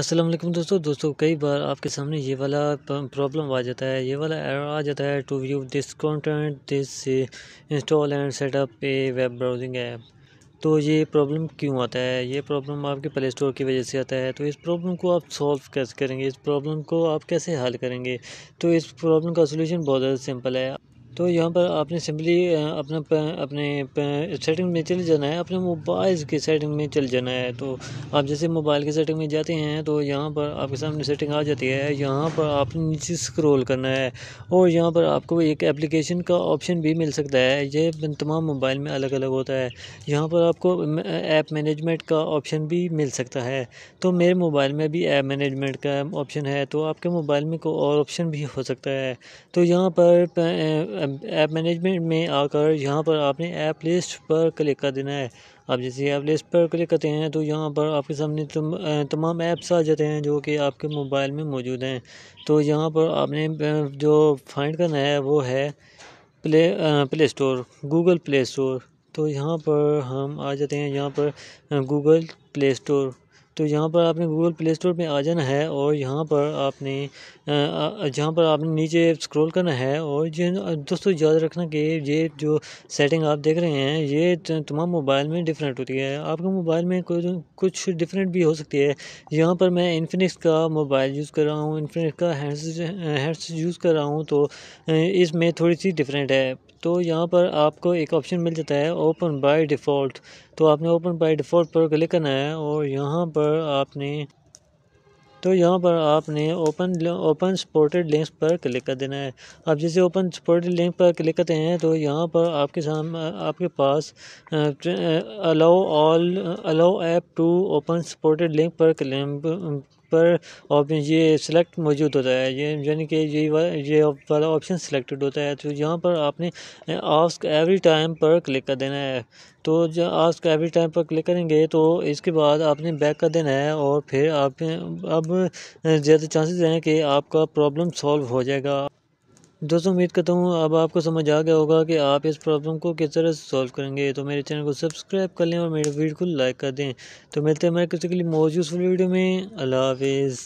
अस्सलाम वालेकुम दोस्तों दोस्तों कई बार आपके सामने ये वाला प्रॉब्लम आ जाता है ये वाला एरर आ जाता है to view this content this install and setup a web browsing app तो ये प्रॉब्लम क्यों आता है ये प्रॉब्लम आपके प्ले स्टोर की वजह से आता है तो इस प्रॉब्लम को आप सॉल्व कैसे करेंगे इस प्रॉब्लम को आप कैसे हल करेंगे तो इस प्रॉब्लम का सोल्यूशन बहुत ज़्यादा सिंपल है तो यहाँ पर आपने सिंपली अपना अपने सेटिंग में चले जाना है अपने मोबाइल की सेटिंग में चले जाना है तो आप जैसे मोबाइल की सेटिंग में जाते हैं तो यहाँ पर आपके सामने सेटिंग आ जाती है यहाँ पर आपने नीचे स्क्रॉल करना है और यहाँ पर आपको एक एप्लीकेशन का ऑप्शन भी मिल सकता है ये तमाम मोबाइल में अलग अलग होता है यहाँ पर आपको ऐप मैनेजमेंट का ऑप्शन भी मिल सकता है तो मेरे मोबाइल में भी ऐप मैनेजमेंट का ऑप्शन है तो आपके मोबाइल में कोई और ऑप्शन भी हो सकता है तो यहाँ पर ऐप मैनेजमेंट में आकर यहाँ पर आपने ऐप लिस्ट पर क्लिक कर देना है आप जैसे ऐप लिस्ट पर क्लिक करते हैं तो यहाँ पर आपके सामने तम, तमाम ऐप्स आ जाते हैं जो कि आपके मोबाइल में मौजूद हैं तो यहाँ पर आपने जो फाइंड करना है वो है play play store Google play store तो यहाँ पर हम आ जाते हैं यहाँ पर गूगल प्ले स्टोर तो यहाँ पर आपने गूगल प्ले स्टोर में आ जाना है और यहाँ पर आपने जहाँ पर आपने नीचे स्क्रॉल करना है और जो दोस्तों याद रखना कि ये जो सेटिंग आप देख रहे हैं ये तमाम मोबाइल में डिफरेंट होती है आपके मोबाइल में कुछ कुछ डिफरेंट भी हो सकती है यहाँ पर मैं इन्फिनिक्स का मोबाइल यूज़ कर रहा हूँ इन्फिनिक्स का हैंड्स हैंड्स यूज़ कर रहा हूँ तो इसमें थोड़ी सी डिफरेंट है तो यहाँ पर आपको एक ऑप्शन मिल जाता है ओपन बाय डिफ़ॉल्ट तो आपने ओपन बाय डिफ़ॉल्ट पर क्लिक करना है और यहाँ पर आपने तो यहाँ पर आपने ओपन ओपन सपोर्टेड लिंक्स पर क्लिक कर देना है आप जैसे ओपन सपोर्टेड लिंक पर क्लिक करते हैं तो यहाँ पर आपके सामने आपके पास allow all allow app to open supported link पर पर ऑप्शन ये सिलेक्ट मौजूद होता है ये यानी कि ये ये वाला ऑप्शन सिलेक्टेड होता है तो यहाँ पर आपने आस्क एवरी टाइम पर क्लिक कर देना है तो जब आस्क एवरी टाइम पर क्लिक करेंगे तो इसके बाद आपने बैक कर देना है और फिर आप अब ज़्यादा चांसेस हैं कि आपका प्रॉब्लम सॉल्व हो जाएगा दोस्तों उम्मीद करता हूँ अब आपको समझ आ गया होगा कि आप इस प्रॉब्लम को किस तरह सॉल्व करेंगे तो मेरे चैनल को सब्सक्राइब कर लें और मेरे वीडियो को लाइक कर दें तो मिलते हैं मैं किसी के लिए मौजूद वीडियो में अल्लाह हाफिज़